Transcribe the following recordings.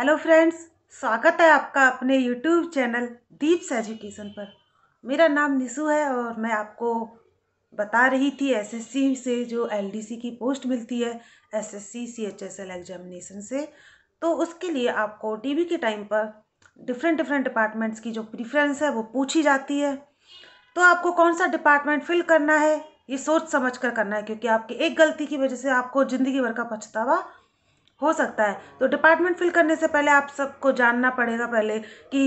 hello friends स्वागत है आपका अपने यूट्यूब चैनल दीप्स एजुकेशन पर मेरा नाम निशु है और मैं आपको बता रही थी एसएससी से जो एलडीसी की पोस्ट मिलती है एसएससी सीएचएसएल एग्जामिनेशन से तो उसके लिए आपको टीवी के टाइम पर डिफरेंट डिफरेंट डिपार्टमेंट्स की जो प्रिफ्रेंस है वो पूछी जाती है तो आपको कौन सा डिपार्टमेंट फिल करना है ये सोच समझ कर करना है क्योंकि आपकी एक गलती की वजह से आपको ज़िंदगी भर का पछतावा हो सकता है तो डिपार्टमेंट फिल करने से पहले आप सबको जानना पड़ेगा पहले कि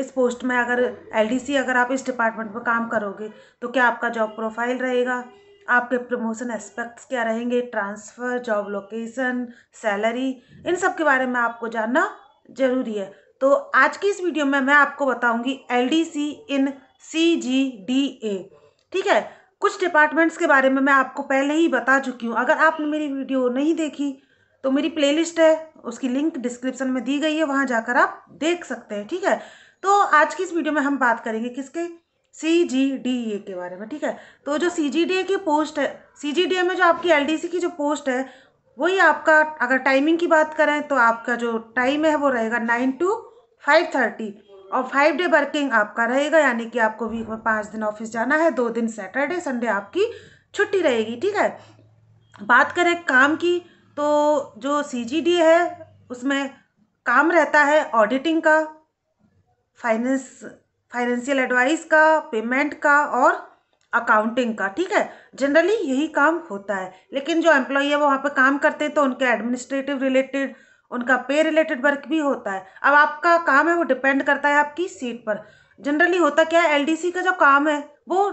इस पोस्ट में अगर एलडीसी अगर आप इस डिपार्टमेंट में काम करोगे तो क्या आपका जॉब प्रोफाइल रहेगा आपके प्रमोशन एस्पेक्ट्स क्या रहेंगे ट्रांसफ़र जॉब लोकेशन सैलरी इन सब के बारे में आपको जानना ज़रूरी है तो आज की इस वीडियो में मैं आपको बताऊंगी LDC in C G D A ठीक है कुछ डिपार्टमेंट्स के बारे में मैं आपको पहले ही बता चुकी हूँ अगर आपने मेरी वीडियो नहीं देखी तो मेरी प्लेलिस्ट है उसकी लिंक डिस्क्रिप्शन में दी गई है वहाँ जाकर आप देख सकते हैं ठीक है तो आज की इस वीडियो में हम बात करेंगे किसके सी जी डी ए के बारे में ठीक है तो जो सी जी डी ए की पोस्ट है सी जी डी ए में जो आपकी एल डी सी की जो पोस्ट है वही आपका अगर टाइमिंग की बात करें तो आपका जो टाइम है वो रहेगा नाइन टू फाइव थर्टी और फाइव डे वर्किंग आपका रहेगा यानी कि आपको वीक में पाँच दिन ऑफिस जाना है दो दिन सैटरडे संडे आपकी छुट्टी रहेगी ठीक है बात करें काम की तो जो सी है उसमें काम रहता है ऑडिटिंग का फाइनेंस फाइनेंशियल एडवाइस का पेमेंट का और अकाउंटिंग का ठीक है जनरली यही काम होता है लेकिन जो एम्प्लॉई है वो वहाँ पे काम करते हैं तो उनके एडमिनिस्ट्रेटिव रिलेटेड उनका पे रिलेटेड वर्क भी होता है अब आपका काम है वो डिपेंड करता है आपकी सीट पर जनरली होता क्या है एलडीसी का जो काम है वो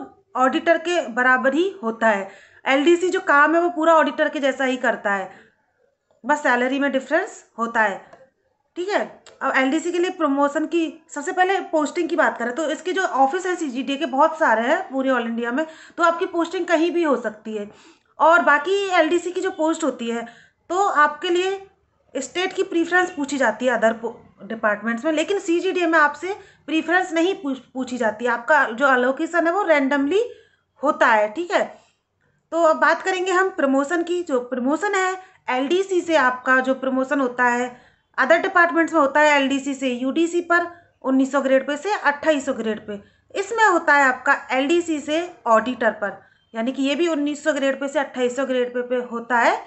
ऑडिटर के बराबर ही होता है एलडीसी जो काम है वो पूरा ऑडिटर के जैसा ही करता है बस सैलरी में डिफरेंस होता है ठीक है अब एलडीसी के लिए प्रमोशन की सबसे पहले पोस्टिंग की बात करें तो इसके जो ऑफिस हैं सी के बहुत सारे हैं पूरे ऑल इंडिया में तो आपकी पोस्टिंग कहीं भी हो सकती है और बाकी एलडीसी की जो पोस्ट होती है तो आपके लिए स्टेट की प्रीफ्रेंस पूछी जाती है अदर डिपार्टमेंट्स में लेकिन सी में आपसे प्रीफ्रेंस नहीं पूछी जाती आपका जो अलोकेशन है वो रेंडमली होता है ठीक है तो अब बात करेंगे हम प्रमोशन की जो प्रमोशन है एलडीसी से आपका जो प्रमोशन होता है अदर डिपार्टमेंट्स में होता है एलडीसी से यूडीसी पर 1900 ग्रेड पे से 2800 ग्रेड पे इसमें होता है आपका एलडीसी से ऑडिटर पर यानी कि ये भी 1900 ग्रेड पे से 2800 ग्रेड पे पे होता है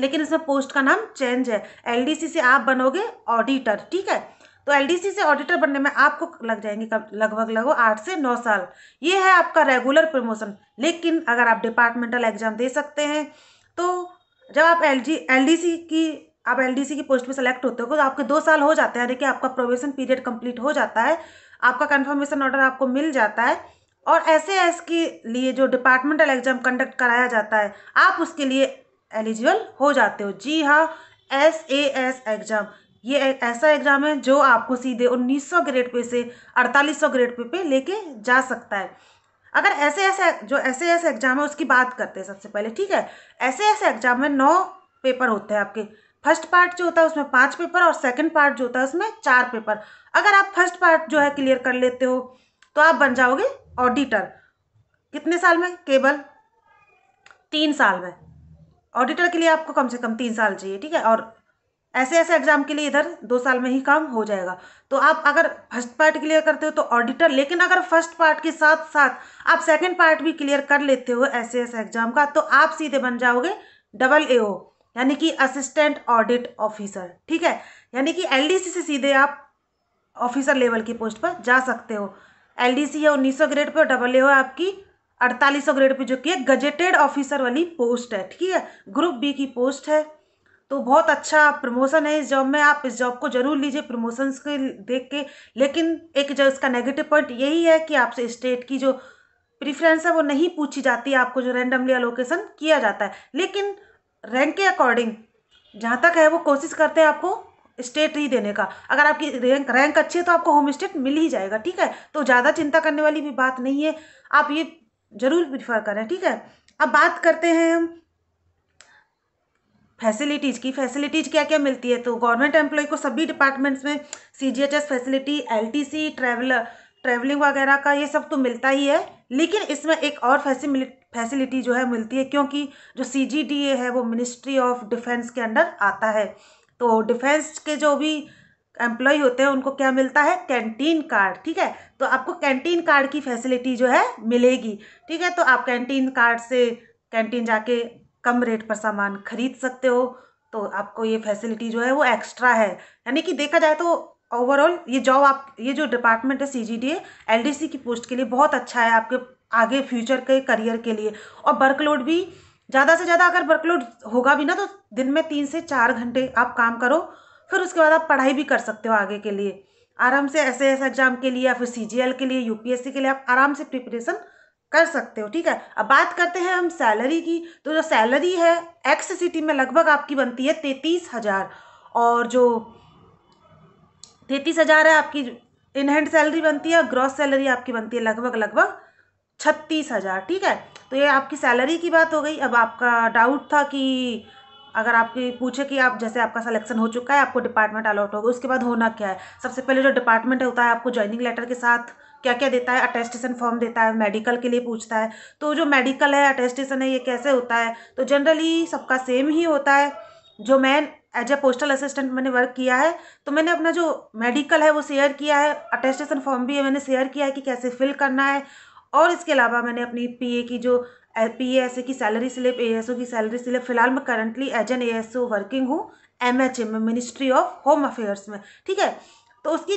लेकिन इसमें पोस्ट का नाम चेंज है एल से आप बनोगे ऑडिटर ठीक है तो एलडीसी से ऑडिटर बनने में आपको लग जाएंगे लगभग लगभग आठ से नौ साल ये है आपका रेगुलर प्रमोशन लेकिन अगर आप डिपार्टमेंटल एग्जाम दे सकते हैं तो जब आप एल एलडीसी की आप एलडीसी की पोस्ट में सेलेक्ट होते हो तो आपके दो साल हो जाते हैं यानी कि आपका प्रोवेशन पीरियड कंप्लीट हो जाता है आपका कन्फर्मेशन ऑर्डर आपको मिल जाता है और ऐसे एस के लिए जो डिपार्टमेंटल एग्जाम कंडक्ट कराया जाता है आप उसके लिए एलिजिबल हो जाते हो जी हाँ एस ए एस एग्ज़ाम ये ऐसा एग्ज़ाम है जो आपको सीधे 1900 ग्रेड पे से 4800 ग्रेड पे पे लेके जा सकता है अगर ऐसे ऐसे जो ऐसे ऐसे एग्ज़ाम है उसकी बात करते हैं सबसे पहले ठीक है ऐसे ऐसे एग्ज़ाम में नौ पेपर होते हैं आपके फर्स्ट पार्ट जो होता है उसमें पाँच पेपर और सेकंड पार्ट जो होता है उसमें चार पेपर अगर आप फर्स्ट पार्ट जो है क्लियर कर लेते हो तो आप बन जाओगे ऑडिटर कितने साल में केवल तीन साल में ऑडिटर के लिए आपको कम से कम तीन साल चाहिए ठीक है और ऐसे ऐसे एग्जाम के लिए इधर दो साल में ही काम हो जाएगा तो आप अगर फर्स्ट पार्ट क्लियर करते हो तो ऑडिटर लेकिन अगर फर्स्ट पार्ट के साथ साथ आप सेकंड पार्ट भी क्लियर कर लेते हो ऐसे ऐसे एग्जाम का तो आप सीधे बन जाओगे डबल ए यानी कि असिस्टेंट ऑडिट ऑफिसर ठीक है यानी कि एल से सीधे आप ऑफिसर लेवल की पोस्ट पर जा सकते हो एल है उन्नीस सौ ग्रेड पर डबल ए है आपकी अड़तालीस सौ ग्रेड पर जो कि गजेटेड ऑफिसर वाली पोस्ट है ठीक है ग्रुप बी की पोस्ट है तो बहुत अच्छा प्रमोशन है इस जॉब में आप इस जॉब को ज़रूर लीजिए प्रमोशन के देख के लेकिन एक जो इसका नेगेटिव पॉइंट यही है कि आपसे स्टेट की जो प्रिफ्रेंस है वो नहीं पूछी जाती आपको जो रैंडमली अलोकेशन किया जाता है लेकिन रैंक के अकॉर्डिंग जहाँ तक है वो कोशिश करते हैं आपको स्टेट ही देने का अगर आपकी रैंक रैंक अच्छी है तो आपको होम स्टेट मिल ही जाएगा ठीक है तो ज़्यादा चिंता करने वाली भी बात नहीं है आप ये ज़रूर प्रिफर करें ठीक है अब बात करते हैं हम फैसिलिटीज़ की फैसिलिटीज़ क्या क्या मिलती है तो गवर्नमेंट एम्प्लॉय को सभी डिपार्टमेंट्स में C G H S facility L T C traveller travelling वगैरह का ये सब तो मिलता ही है लेकिन इसमें एक और फैसिलिटी जो है मिलती है क्योंकि जो सी जी डी ए है वो मिनिस्ट्री ऑफ डिफेंस के अंडर आता है तो डिफेंस के जो भी एम्प्लॉय होते हैं उनको क्या मिलता है कैंटीन कार्ड ठीक है तो आपको कैंटीन कार्ड की फैसिलिटी जो है मिलेगी ठीक है तो आप कैंटीन कार्ड से कैंटीन जाके कम रेट पर सामान खरीद सकते हो तो आपको ये फैसिलिटी जो है वो एक्स्ट्रा है यानी कि देखा जाए तो ओवरऑल ये जॉब आप ये जो डिपार्टमेंट है सी जी डी एल की पोस्ट के लिए बहुत अच्छा है आपके आगे फ्यूचर के करियर के लिए और वर्कलोड भी ज़्यादा से ज़्यादा अगर वर्कलोड होगा भी ना तो दिन में तीन से चार घंटे आप काम करो फिर उसके बाद आप पढ़ाई भी कर सकते हो आगे के लिए आराम से एस एस एग्ज़ाम के लिए या फिर सी के लिए यू के लिए आप आराम से प्रिपरेशन कर सकते हो ठीक है अब बात करते हैं हम सैलरी की तो जो सैलरी है एक्स सिटी में लगभग आपकी बनती है तैतीस हज़ार और जो तैंतीस हज़ार है आपकी इन हैंड सैलरी बनती है और ग्रॉस सैलरी आपकी बनती है लगभग लगभग छत्तीस हज़ार ठीक है तो ये आपकी सैलरी की बात हो गई अब आपका डाउट था कि अगर आपकी पूछे कि आप जैसे आपका सिलेक्शन हो चुका है आपको डिपार्टमेंट अलॉट होगा उसके बाद होना क्या है सबसे पहले जो डिपार्टमेंट होता है आपको ज्वाइनिंग लेटर के साथ क्या क्या देता है अटेस्टेशन फॉर्म देता है मेडिकल के लिए पूछता है तो जो मेडिकल है अटेस्टेशन है ये कैसे होता है तो जनरली सबका सेम ही होता है जो मैं एज ए पोस्टल असिस्टेंट मैंने वर्क किया है तो मैंने अपना जो मेडिकल है वो शेयर किया है अटेस्टेशन फॉर्म भी है मैंने शेयर किया है कि कैसे फिल करना है और इसके अलावा मैंने अपनी पीए की जो पी एस की salary slip A S O की सैलरी स्लिप फिलहाल मैं currently as N A S O working हूँ एम एच ए में मिनिस्ट्री ऑफ होम अफेयर्स में ठीक है तो उसकी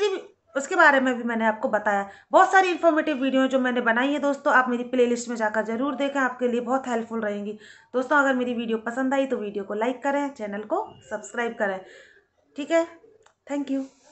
उसके बारे में भी मैंने आपको बताया बहुत सारी इन्फॉर्मेटिव वीडियो जो मैंने बनाई है दोस्तों आप मेरी प्लेलिस्ट में जाकर जरूर देखें आपके लिए बहुत हेल्पफुल रहेंगी दोस्तों अगर मेरी वीडियो पसंद आई तो वीडियो को लाइक करें चैनल को सब्सक्राइब करें ठीक है थैंक यू